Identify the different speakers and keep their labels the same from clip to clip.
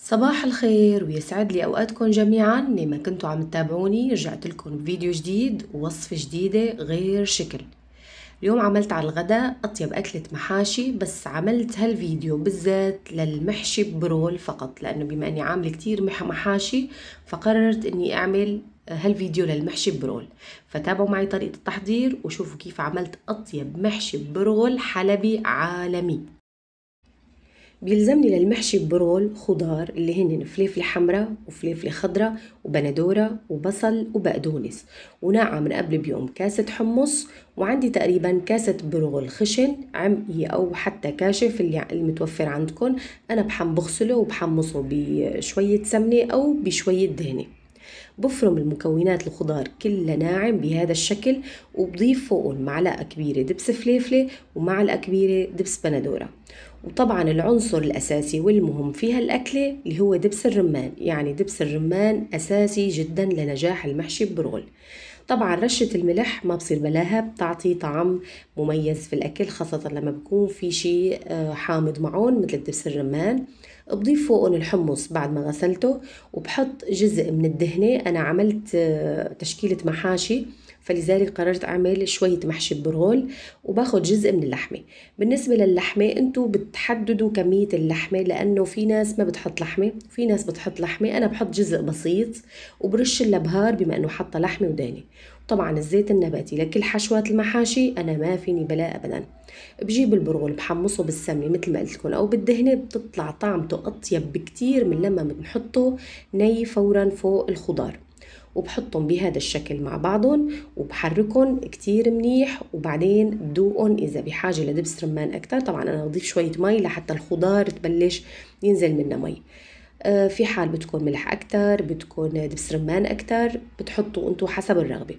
Speaker 1: صباح الخير ويسعد لي اوقاتكم جميعا لما كنتوا عم تتابعوني رجعت لكم بفيديو جديد ووصفه جديده غير شكل اليوم عملت على الغداء اطيب اكله محاشي بس عملت هالفيديو بالذات للمحشي برول فقط لانه بما اني عامله كتير محاشي فقررت اني اعمل هالفيديو للمحشي برول فتابعوا معي طريقه التحضير وشوفوا كيف عملت اطيب محشي برول حلبي عالمي بيلزمني للمحشي برول خضار اللي هن فليفلة حمراء وفليفلة خضراء وبندورة وبصل وبقدونس ونقع من قبل بيوم كاسة حمص وعندي تقريبا كاسة برغل خشن عمقي أو حتى كاشف اللي المتوفر عندكم أنا بحم بغسله وبحمصه بشوية سمنة أو بشوية دهنة بفرم المكونات الخضار كلها ناعم بهذا الشكل وبضيف فوقهم معلقة كبيرة دبس فليفلة ومعلقة كبيرة دبس بندورة وطبعا العنصر الأساسي والمهم في هالأكلة اللي هو دبس الرمان يعني دبس الرمان أساسي جدا لنجاح المحشي ببرغل طبعا رشة الملح ما بصير بلاها بتعطي طعم مميز في الأكل خاصة لما بكون في شي آه، حامض معون مثل دبس الرمان بضيف فوقهم الحمص بعد ما غسلته وبحط جزء من الدهنة أنا عملت آه، تشكيلة محاشي فلذلك قررت أعمل شوية محشي برغل وباخد جزء من اللحمة بالنسبة للحمة أنتوا بتحددوا كمية اللحمة لأنه في ناس ما بتحط لحمة في ناس بتحط لحمة أنا بحط جزء بسيط وبرش البهار بما أنه حاطة لحمة ودهنة طبعا الزيت النباتي لكل حشوات المحاشي أنا ما فيني بلا أبدا بجيب البرغل بحمصه بالسمنة مثل ما قلت لكم أو بالدهنة بتطلع طعمته أطيب بكتير من لما بنحطه ني فورا فوق الخضار وبحطهم بهذا الشكل مع بعضهم وبحركهم كتير منيح وبعدين بدوقهم إذا بحاجة لدبس رمان أكتر طبعا أنا بضيف شوية مي لحتى الخضار تبلش ينزل منها مي آه، في حال بدكم ملح أكتر بدكم دبس رمان أكتر بتحطوا أنتوا حسب الرغبة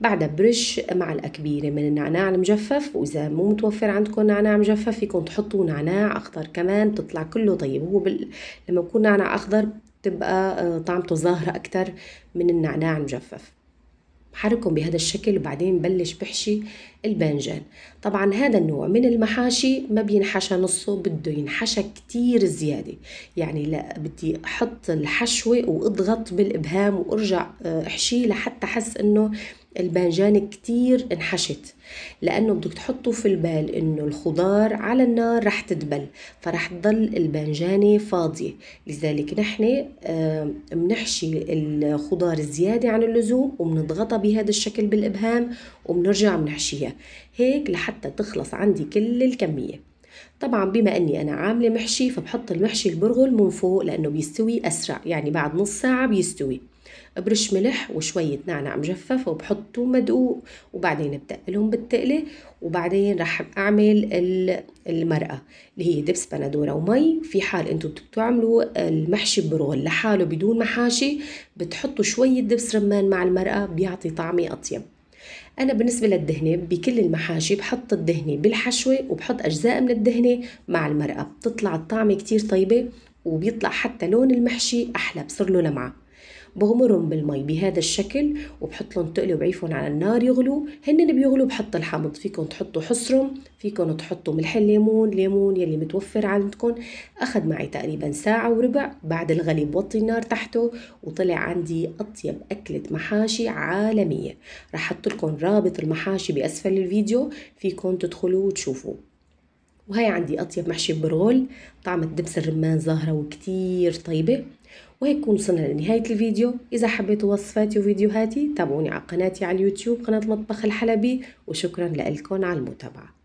Speaker 1: بعدها برش معلقه كبيره من النعناع المجفف وإذا مو متوفر عندكم نعناع مجفف فيكم تحطوا نعناع أخضر كمان بتطلع كله طيب هو بال... لما يكون نعناع أخضر بتبقى آه، طعمته ظاهرة اكثر من النعناع المجفف حركهم بهذا الشكل وبعدين بلش بحشي البنجان طبعا هذا النوع من المحاشي ما بينحشى نصه بده ينحشى كتير زيادة يعني لا بدي أحط الحشوة وأضغط بالإبهام وأرجع آه، أحشيه لحتى حس إنه الباذنجان كتير انحشت لانه بدك تحطوا في البال انه الخضار على النار رح تدبل فرح تضل الباذنجانه فاضيه لذلك نحن بنحشي الخضار زياده عن اللزوم وبنضغطها بهذا الشكل بالابهام وبنرجع بنحشيها هيك لحتى تخلص عندي كل الكميه طبعا بما اني انا عامله محشي فبحط المحشي البرغل من فوق لانه بيستوي اسرع يعني بعد نص ساعه بيستوي برش ملح وشوية نعناع مجفف وبحطه مدقوق وبعدين بتقلهم بالتقلة وبعدين رح أعمل المرقة اللي هي دبس بندورة ومي في حال أنتوا بتعملوا المحشي برول لحاله بدون محاشي بتحطوا شوية دبس رمان مع المرقة بيعطي طعمة أطيب أنا بالنسبة للدهنة بكل المحاشي بحط الدهنة بالحشوة وبحط أجزاء من الدهنة مع المرقة بتطلع الطعمة كتير طيبة وبيطلع حتى لون المحشي أحلى بصير له لمعة بغمرهم بالمي بهذا الشكل وبحط لهم تقلي وبعيفهم على النار يغلوا هن بيغلوا بحط الحمض فيكم تحطوا حصرم فيكم تحطوا ملح الليمون ليمون يلي متوفر عندكم اخذ معي تقريبا ساعه وربع بعد الغلي بوطي النار تحته وطلع عندي اطيب اكله محاشي عالميه رح احط لكم رابط المحاشي باسفل الفيديو فيكم تدخلوا وتشوفوه وهي عندي أطيب محشي برغل طعمه دبس الرمان زهرة وكتير طيبة وهيك وصلنا لنهاية الفيديو إذا حبيتوا وصفاتي وفيديوهاتي تابعوني على قناتي على اليوتيوب قناة المطبخ الحلبي وشكرا لكم على المتابعة